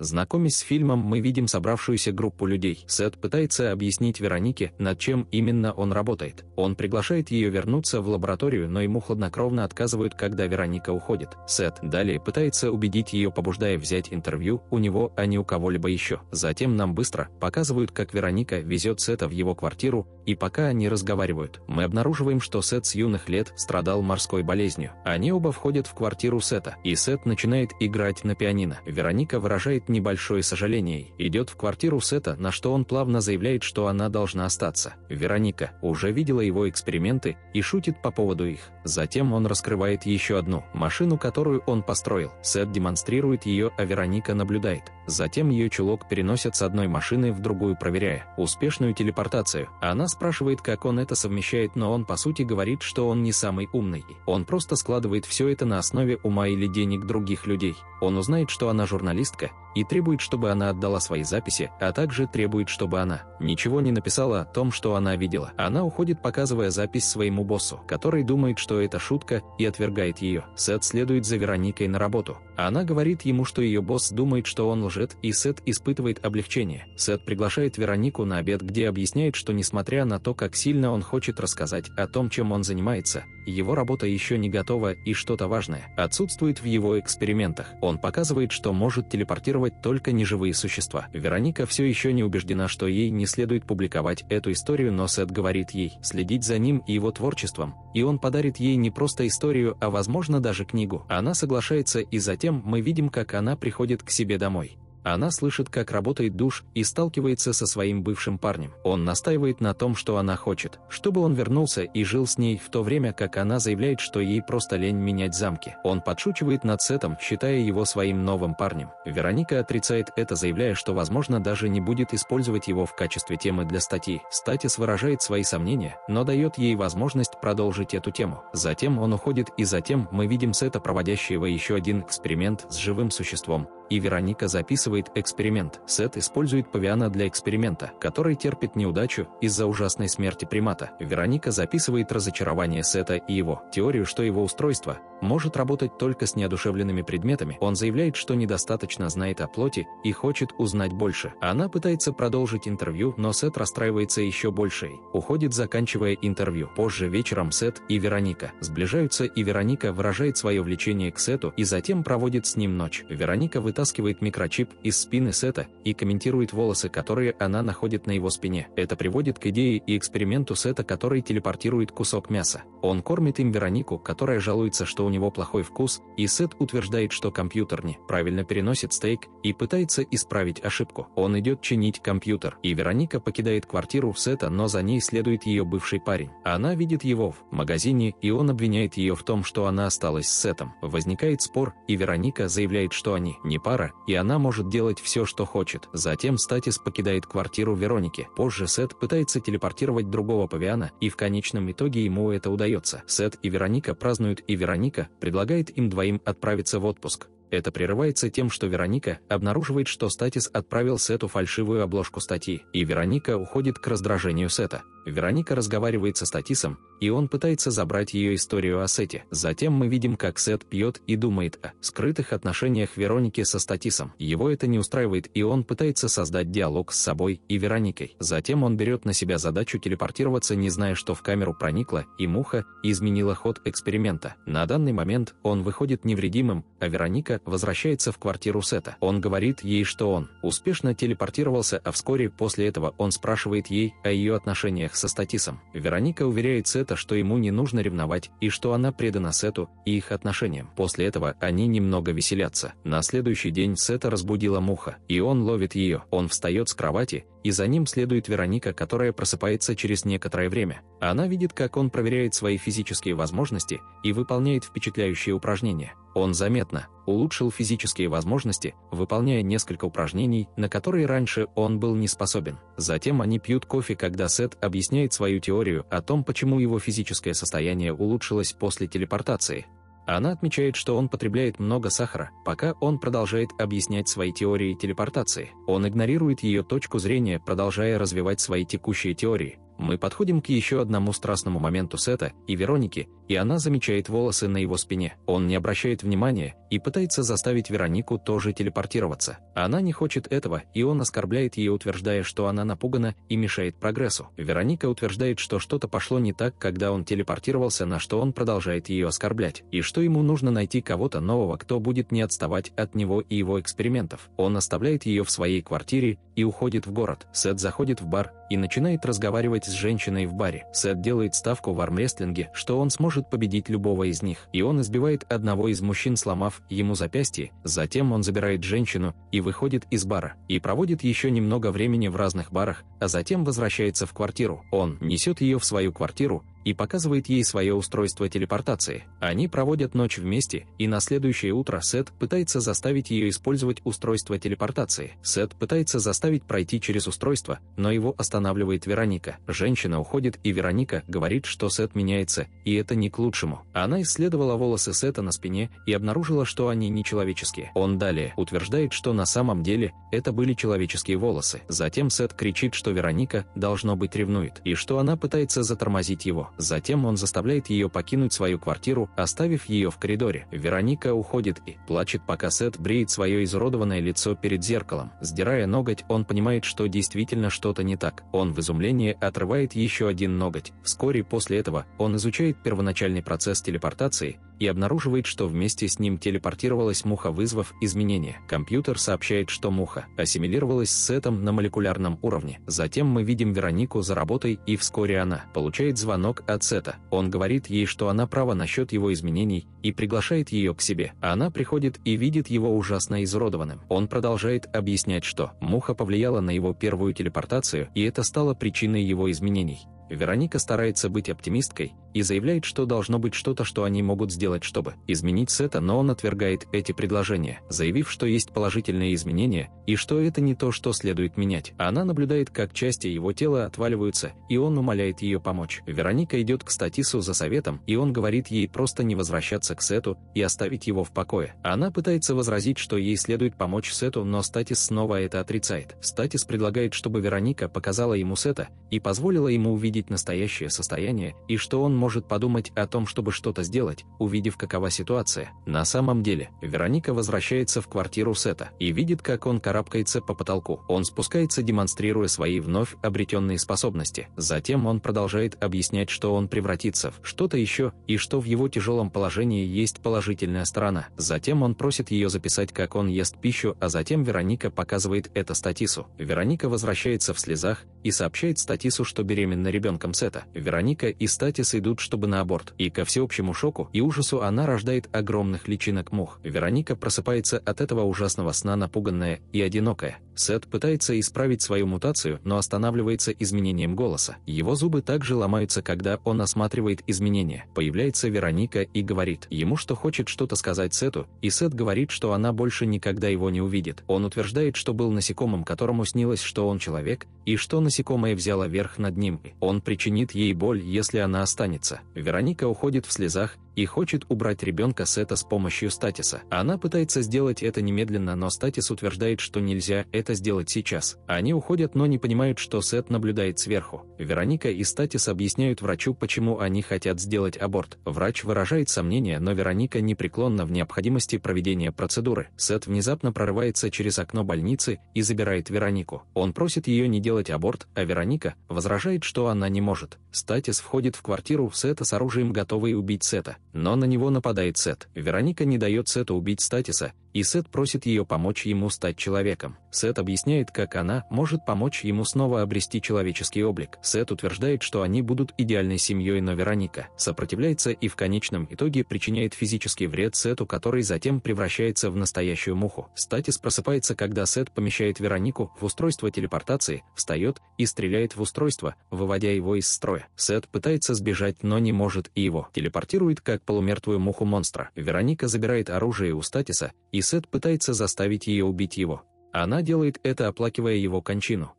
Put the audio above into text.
Знакомясь с фильмом, мы видим собравшуюся группу людей. Сет пытается объяснить Веронике, над чем именно он работает. Он приглашает ее вернуться в лабораторию, но ему хладнокровно отказывают, когда Вероника уходит. Сет далее пытается убедить ее, побуждая взять интервью у него, а не у кого-либо еще. Затем нам быстро показывают, как Вероника везет Сета в его квартиру, и пока они разговаривают, мы обнаруживаем, что Сет с юных лет страдал морской болезнью. Они оба входят в квартиру Сета, и Сет начинает играть на пианино. Вероника выражает выражает небольшое сожаление, идет в квартиру Сета, на что он плавно заявляет, что она должна остаться. Вероника уже видела его эксперименты и шутит по поводу их. Затем он раскрывает еще одну машину, которую он построил. Сет демонстрирует ее, а Вероника наблюдает. Затем ее чулок переносят с одной машины в другую, проверяя успешную телепортацию. Она спрашивает, как он это совмещает, но он по сути говорит, что он не самый умный. Он просто складывает все это на основе ума или денег других людей. Он узнает, что она журналистка, и требует, чтобы она отдала свои записи, а также требует, чтобы она ничего не написала о том, что она видела. Она уходит, показывая запись своему боссу, который думает, что это шутка, и отвергает ее. Сет следует за Вероникой на работу. Она говорит ему, что ее босс думает, что он лжет, и Сет испытывает облегчение. Сет приглашает Веронику на обед, где объясняет, что несмотря на то, как сильно он хочет рассказать о том, чем он занимается, его работа еще не готова и что-то важное отсутствует в его экспериментах. Он показывает, что может телепортировать только неживые существа. Вероника все еще не убеждена, что ей не следует публиковать эту историю, но Сет говорит ей следить за ним и его творчеством, и он подарит ей не просто историю, а возможно даже книгу. Она соглашается и затем мы видим, как она приходит к себе домой. Она слышит, как работает душ, и сталкивается со своим бывшим парнем. Он настаивает на том, что она хочет, чтобы он вернулся и жил с ней, в то время как она заявляет, что ей просто лень менять замки. Он подшучивает над Сетом, считая его своим новым парнем. Вероника отрицает это, заявляя, что, возможно, даже не будет использовать его в качестве темы для статьи. Статис выражает свои сомнения, но дает ей возможность продолжить эту тему. Затем он уходит, и затем мы видим Сета, проводящего еще один эксперимент с живым существом, и Вероника записывает эксперимент. Сет использует павиана для эксперимента, который терпит неудачу из-за ужасной смерти примата. Вероника записывает разочарование Сета и его теорию, что его устройство может работать только с неодушевленными предметами. Он заявляет, что недостаточно знает о плоти и хочет узнать больше. Она пытается продолжить интервью, но Сет расстраивается еще больше и уходит, заканчивая интервью. Позже вечером Сет и Вероника сближаются, и Вероника выражает свое влечение к Сету и затем проводит с ним ночь. Вероника вытаскивает вытаскивает микрочип из спины Сета и комментирует волосы, которые она находит на его спине. Это приводит к идее и эксперименту Сета, который телепортирует кусок мяса. Он кормит им Веронику, которая жалуется, что у него плохой вкус, и Сет утверждает, что компьютер не правильно переносит стейк и пытается исправить ошибку. Он идет чинить компьютер, и Вероника покидает квартиру в Сета, но за ней следует ее бывший парень. Она видит его в магазине, и он обвиняет ее в том, что она осталась с Сетом. Возникает спор, и Вероника заявляет, что они не пара, и она может делать все, что хочет. Затем Статис покидает квартиру Вероники. Позже Сет пытается телепортировать другого павиана, и в конечном итоге ему это удается. Сет и Вероника празднуют, и Вероника предлагает им двоим отправиться в отпуск. Это прерывается тем, что Вероника обнаруживает, что Статис отправил Сету фальшивую обложку статьи, и Вероника уходит к раздражению Сета. Вероника разговаривает со Статисом, и он пытается забрать ее историю о Сете. Затем мы видим, как Сет пьет и думает о скрытых отношениях Вероники со Статисом. Его это не устраивает, и он пытается создать диалог с собой и Вероникой. Затем он берет на себя задачу телепортироваться, не зная, что в камеру проникла, и муха изменила ход эксперимента. На данный момент он выходит невредимым, а Вероника возвращается в квартиру Сета. Он говорит ей, что он успешно телепортировался, а вскоре после этого он спрашивает ей о ее отношениях со Статисом. Вероника уверяет Сета, Просто что ему не нужно ревновать, и что она предана Сету и их отношениям. После этого они немного веселятся. На следующий день Сета разбудила муха, и он ловит ее. Он встает с кровати, и за ним следует Вероника, которая просыпается через некоторое время. Она видит, как он проверяет свои физические возможности и выполняет впечатляющие упражнения. Он заметно улучшил физические возможности, выполняя несколько упражнений, на которые раньше он был не способен. Затем они пьют кофе, когда Сет объясняет свою теорию о том, почему его физическое состояние улучшилось после телепортации. Она отмечает, что он потребляет много сахара, пока он продолжает объяснять свои теории телепортации. Он игнорирует ее точку зрения, продолжая развивать свои текущие теории, мы подходим к еще одному страстному моменту Сета и Вероники, и она замечает волосы на его спине. Он не обращает внимания и пытается заставить Веронику тоже телепортироваться. Она не хочет этого, и он оскорбляет ее, утверждая, что она напугана и мешает прогрессу. Вероника утверждает, что что-то пошло не так, когда он телепортировался, на что он продолжает ее оскорблять, и что ему нужно найти кого-то нового, кто будет не отставать от него и его экспериментов. Он оставляет ее в своей квартире и уходит в город. Сет заходит в бар и начинает разговаривать с женщиной в баре. Сет делает ставку в армрестлинге, что он сможет победить любого из них, и он избивает одного из мужчин, сломав ему запястье, затем он забирает женщину и выходит из бара, и проводит еще немного времени в разных барах, а затем возвращается в квартиру. Он несет ее в свою квартиру, и показывает ей свое устройство телепортации. Они проводят ночь вместе, и на следующее утро Сет пытается заставить ее использовать устройство телепортации. Сет пытается заставить пройти через устройство, но его останавливает Вероника. Женщина уходит, и Вероника говорит, что Сет меняется, и это не к лучшему. Она исследовала волосы Сета на спине и обнаружила, что они нечеловеческие. Он далее утверждает, что на самом деле это были человеческие волосы. Затем Сет кричит, что Вероника, должно быть, ревнует, и что она пытается затормозить его. Затем он заставляет ее покинуть свою квартиру, оставив ее в коридоре. Вероника уходит и плачет, пока Сет бреет свое изуродованное лицо перед зеркалом. Сдирая ноготь, он понимает, что действительно что-то не так. Он в изумлении отрывает еще один ноготь. Вскоре после этого он изучает первоначальный процесс телепортации, и обнаруживает, что вместе с ним телепортировалась муха, вызвав изменения. Компьютер сообщает, что муха ассимилировалась с сетом на молекулярном уровне. Затем мы видим Веронику за работой, и вскоре она получает звонок от сета. Он говорит ей, что она права насчет его изменений, и приглашает ее к себе. А она приходит и видит его ужасно изуродованным. Он продолжает объяснять, что муха повлияла на его первую телепортацию, и это стало причиной его изменений. Вероника старается быть оптимисткой и заявляет, что должно быть что-то, что они могут сделать, чтобы изменить Сета, но он отвергает эти предложения, заявив, что есть положительные изменения и что это не то, что следует менять. Она наблюдает, как части его тела отваливаются, и он умоляет ее помочь. Вероника идет к Статису за советом, и он говорит ей просто не возвращаться к Сету и оставить его в покое. Она пытается возразить, что ей следует помочь Сету, но Статис снова это отрицает. Статис предлагает, чтобы Вероника показала ему Сета и позволила ему увидеть увидеть настоящее состояние и что он может подумать о том, чтобы что-то сделать, увидев, какова ситуация. На самом деле, Вероника возвращается в квартиру Сета и видит, как он карабкается по потолку. Он спускается, демонстрируя свои вновь обретенные способности. Затем он продолжает объяснять, что он превратится в что-то еще и что в его тяжелом положении есть положительная сторона. Затем он просит ее записать, как он ест пищу, а затем Вероника показывает это Статису. Вероника возвращается в слезах и сообщает Статису, что беременна ребенком ребенком Сета, Вероника и Статис идут, чтобы на аборт, и ко всеобщему шоку и ужасу она рождает огромных личинок мух. Вероника просыпается от этого ужасного сна напуганная и одинокая. Сет пытается исправить свою мутацию, но останавливается изменением голоса. Его зубы также ломаются, когда он осматривает изменения. Появляется Вероника и говорит ему, что хочет что-то сказать Сету, и Сет говорит, что она больше никогда его не увидит. Он утверждает, что был насекомым, которому снилось, что он человек, и что насекомое взяло верх над ним. Он причинит ей боль, если она останется. Вероника уходит в слезах, и хочет убрать ребенка Сета с помощью статиса. Она пытается сделать это немедленно, но статис утверждает, что нельзя это сделать сейчас. Они уходят, но не понимают, что Сет наблюдает сверху. Вероника и статис объясняют врачу, почему они хотят сделать аборт. Врач выражает сомнения, но Вероника непреклонна в необходимости проведения процедуры. Сет внезапно прорывается через окно больницы и забирает Веронику. Он просит ее не делать аборт, а Вероника возражает, что она не может. Статис входит в квартиру Сета с оружием, готовый убить Сета но на него нападает Сет. Вероника не дает Сету убить Статиса, и Сет просит ее помочь ему стать человеком. Сет объясняет, как она может помочь ему снова обрести человеческий облик. Сет утверждает, что они будут идеальной семьей, но Вероника сопротивляется и в конечном итоге причиняет физический вред Сету, который затем превращается в настоящую муху. Статис просыпается, когда Сет помещает Веронику в устройство телепортации, встает и стреляет в устройство, выводя его из строя. Сет пытается сбежать, но не может и его. Телепортирует как полумертвую муху монстра. Вероника забирает оружие у Статиса и и Сет пытается заставить ее убить его. Она делает это, оплакивая его кончину.